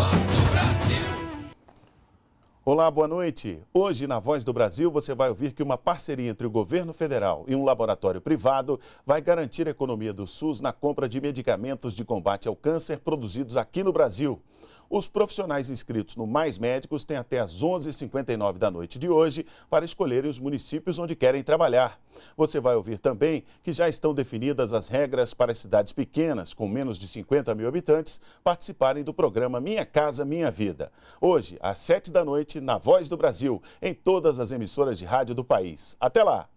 Voz do Brasil. Olá, boa noite. Hoje, na Voz do Brasil, você vai ouvir que uma parceria entre o governo federal e um laboratório privado vai garantir a economia do SUS na compra de medicamentos de combate ao câncer produzidos aqui no Brasil. Os profissionais inscritos no Mais Médicos têm até as 11h59 da noite de hoje para escolherem os municípios onde querem trabalhar. Você vai ouvir também que já estão definidas as regras para cidades pequenas, com menos de 50 mil habitantes, participarem do programa Minha Casa Minha Vida. Hoje, às 7 da noite, na Voz do Brasil, em todas as emissoras de rádio do país. Até lá!